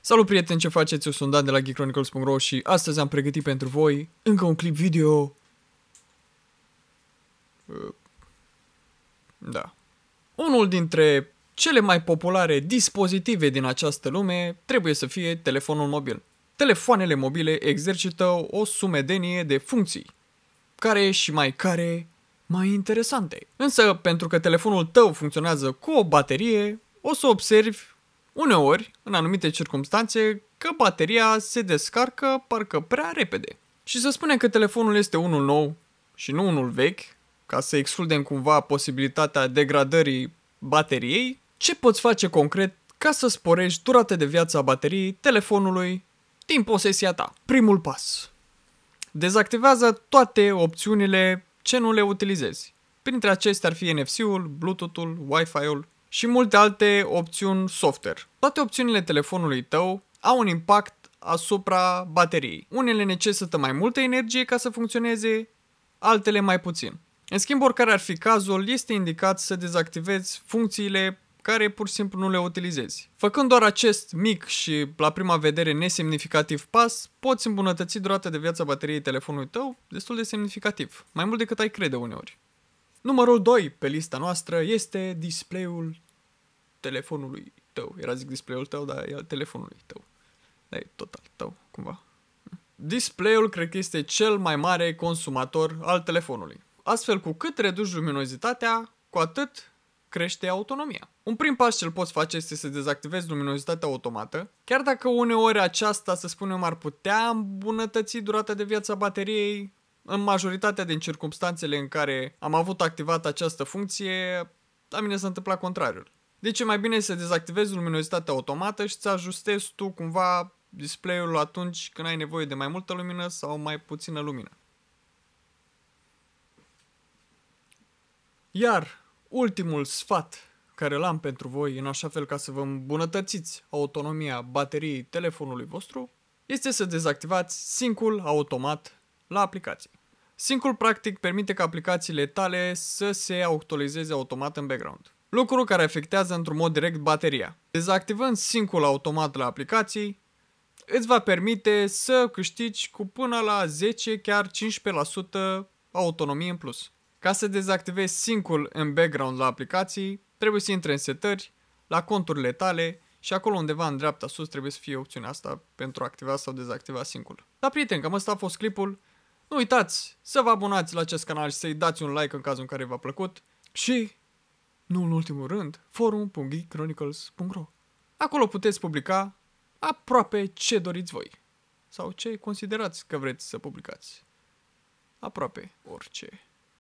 Salut prieteni, ce faceți? Eu sunt Dan de la GeekChronicles.ro și astăzi am pregătit pentru voi încă un clip video. Uh, da. Unul dintre cele mai populare dispozitive din această lume trebuie să fie telefonul mobil. Telefoanele mobile exercită o sumedenie de funcții, care și mai care mai interesante. Însă, pentru că telefonul tău funcționează cu o baterie, o să observi uneori, în anumite circunstanțe, că bateria se descarcă parcă prea repede. Și să spunem că telefonul este unul nou și nu unul vechi, ca să excludem cumva posibilitatea degradării bateriei, ce poți face concret ca să sporești durata de viață a bateriei telefonului din posesia ta? Primul pas. Dezactivează toate opțiunile ce nu le utilizezi. Printre acestea ar fi NFC-ul, Bluetooth-ul, Wi-Fi-ul și multe alte opțiuni software. Toate opțiunile telefonului tău au un impact asupra bateriei. Unele necesită mai multă energie ca să funcționeze, altele mai puțin. În schimb, oricare ar fi cazul, este indicat să dezactivezi funcțiile care pur și simplu nu le utilizezi. Făcând doar acest mic și la prima vedere nesemnificativ pas, poți îmbunătăți durata de viață a bateriei telefonului tău destul de semnificativ, mai mult decât ai crede uneori. Numărul 2 pe lista noastră este display-ul telefonului tău. Era zic display-ul tău, dar e al telefonului tău. Da, e total tău, cumva. Display-ul cred că este cel mai mare consumator al telefonului. Astfel, cu cât reduci luminozitatea, cu atât crește autonomia. Un prim pas ce îl poți face este să dezactivezi luminozitatea automată, chiar dacă uneori aceasta, să spunem, ar putea îmbunătăți durata de viață a bateriei, în majoritatea din circumstanțele în care am avut activată această funcție, la mine s-a întâmplat contrariul. Deci e mai bine să dezactivezi luminozitatea automată și să ajustezi tu cumva display-ul atunci când ai nevoie de mai multă lumină sau mai puțină lumină. Iar Ultimul sfat care l-am pentru voi, în așa fel ca să vă îmbunătățiți autonomia bateriei telefonului vostru, este să dezactivați syncul automat la aplicații. Syncul practic permite ca aplicațiile tale să se actualizeze automat în background, lucru care afectează într-un mod direct bateria. Dezactivând syncul automat la aplicații, îți va permite să câștigi cu până la 10, chiar 15% autonomie în plus. Ca să dezactivezi sync-ul în background la aplicații, trebuie să intri în setări, la conturile tale și acolo undeva în dreapta sus trebuie să fie opțiunea asta pentru a activa sau dezactiva sync-ul. Dar prieteni, cam asta a fost clipul. Nu uitați să vă abonați la acest canal și să-i dați un like în cazul în care v-a plăcut și, nu în ultimul rând, forum.geekchronicles.ro Acolo puteți publica aproape ce doriți voi sau ce considerați că vreți să publicați. Aproape orice.